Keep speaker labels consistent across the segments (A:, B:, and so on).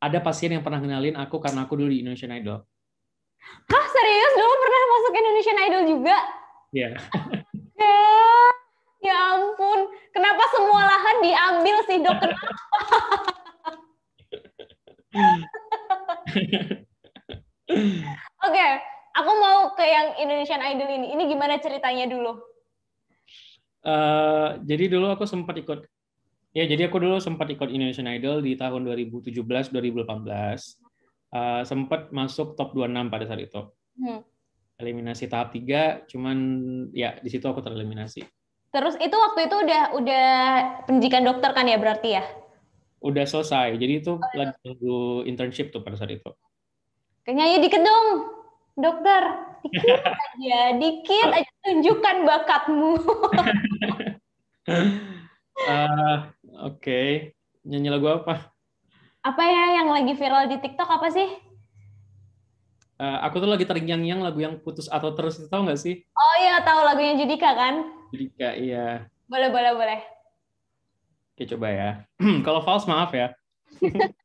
A: ada pasien yang pernah kenalin aku karena aku dulu di Indonesian Idol.
B: Hah serius dulu pernah masuk Indonesian Idol juga? Iya. Yeah. ya, ya ampun, kenapa semua lahan diambil sih dok? Kenapa? Oke, okay, aku mau ke yang Indonesian Idol ini. Ini gimana ceritanya dulu?
A: Uh, jadi dulu aku sempat ikut Ya, jadi aku dulu sempat ikut Indonesian Idol di tahun 2017-2018. Uh, eh, sempat masuk top 26 pada saat itu. Hmm. Eliminasi tahap 3, cuman ya di situ aku tereliminasi.
B: Terus itu waktu itu udah udah pendidikan dokter kan ya berarti ya?
A: Udah selesai. Jadi itu oh, ya. lagi nunggu internship tuh pada saat itu.
B: Kayaknya ya dikit dong, dokter. Dikit aja, dikit aja tunjukkan bakatmu.
A: uh, Oke, okay. nyanyi lagu apa?
B: Apa ya yang lagi viral di TikTok apa sih?
A: Uh, aku tuh lagi terngiang-ngiang lagu yang putus atau terus itu tau gak sih?
B: Oh iya, tahu lagunya Judika kan?
A: Judika, iya.
B: Boleh, boleh, boleh.
A: Oke, coba ya. Kalau false maaf ya.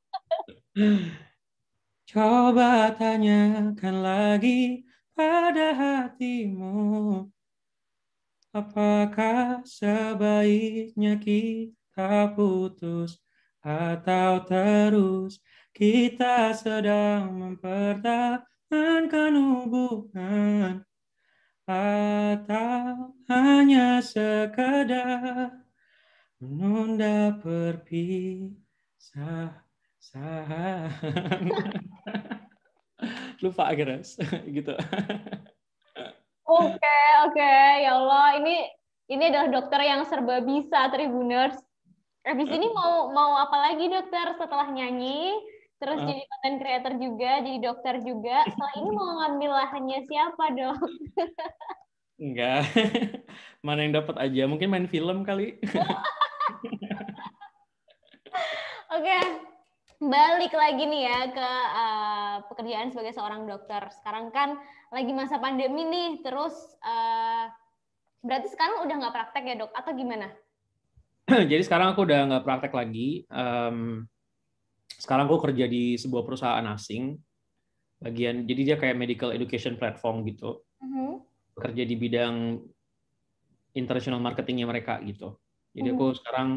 A: coba tanyakan lagi pada hatimu. Apakah sebaiknya kita tak putus atau terus kita sedang mempertahankan hubungan atau hanya sekadar menunda perpisahan lupa akhirnya gitu
B: Oke, oke. Ya Allah, ini ini adalah dokter yang serba bisa, Tribuners. Abis ini mau mau apa lagi dokter setelah nyanyi, terus uh. jadi content creator juga, jadi dokter juga. Setelah ini mau ngambil lahannya siapa dong?
A: Enggak, mana yang dapat aja. Mungkin main film kali.
B: Oke, okay. balik lagi nih ya ke uh, pekerjaan sebagai seorang dokter. Sekarang kan lagi masa pandemi nih, terus uh, berarti sekarang udah nggak praktek ya dok? Atau gimana?
A: jadi sekarang aku udah nggak praktek lagi. Um, sekarang aku kerja di sebuah perusahaan asing. Bagian jadi dia kayak medical education platform gitu.
B: Uh-huh.
A: Kerja di bidang international marketingnya mereka gitu. Jadi uh-huh. aku mm-hmm. sekarang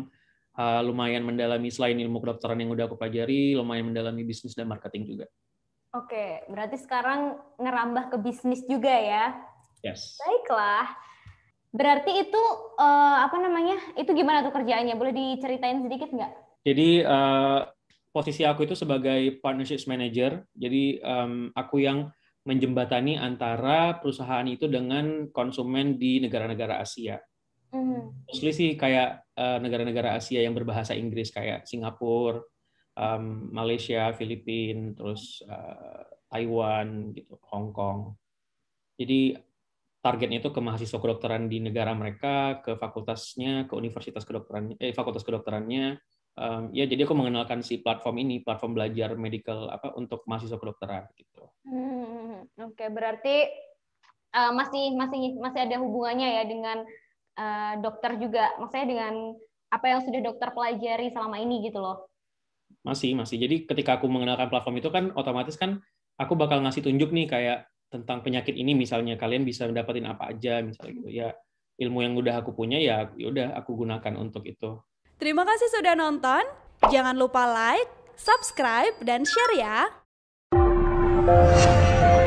A: uh, lumayan mendalami selain ilmu kedokteran yang udah aku pelajari, lumayan mendalami bisnis dan marketing juga.
B: Oke, berarti sekarang ngerambah ke bisnis juga ya? Yes. Baiklah. Berarti itu uh, apa namanya? Itu gimana tuh kerjaannya? Boleh diceritain sedikit nggak?
A: Jadi uh, posisi aku itu sebagai partnerships manager. Jadi um, aku yang menjembatani antara perusahaan itu dengan konsumen di negara-negara Asia. Mm. Mostly sih kayak eh, negara-negara uh, Asia yang berbahasa Inggris kayak Singapura, um, Malaysia, Filipina, terus uh, Taiwan gitu, Hong Kong. Jadi targetnya itu ke mahasiswa kedokteran di negara mereka, ke fakultasnya, ke universitas kedokteran, eh fakultas kedokterannya. Um, ya jadi aku mengenalkan si platform ini, platform belajar medical apa untuk mahasiswa kedokteran
B: gitu. Hmm, Oke, okay. berarti uh, masih masih masih ada hubungannya ya dengan uh, dokter juga, maksudnya dengan apa yang sudah dokter pelajari selama ini gitu loh.
A: Masih masih. Jadi ketika aku mengenalkan platform itu kan otomatis kan aku bakal ngasih tunjuk nih kayak tentang penyakit ini misalnya kalian bisa mendapatkan apa aja misalnya gitu ya ilmu yang udah aku punya ya, ya udah aku gunakan untuk itu.
B: Terima kasih sudah nonton. Jangan lupa like, subscribe dan share ya.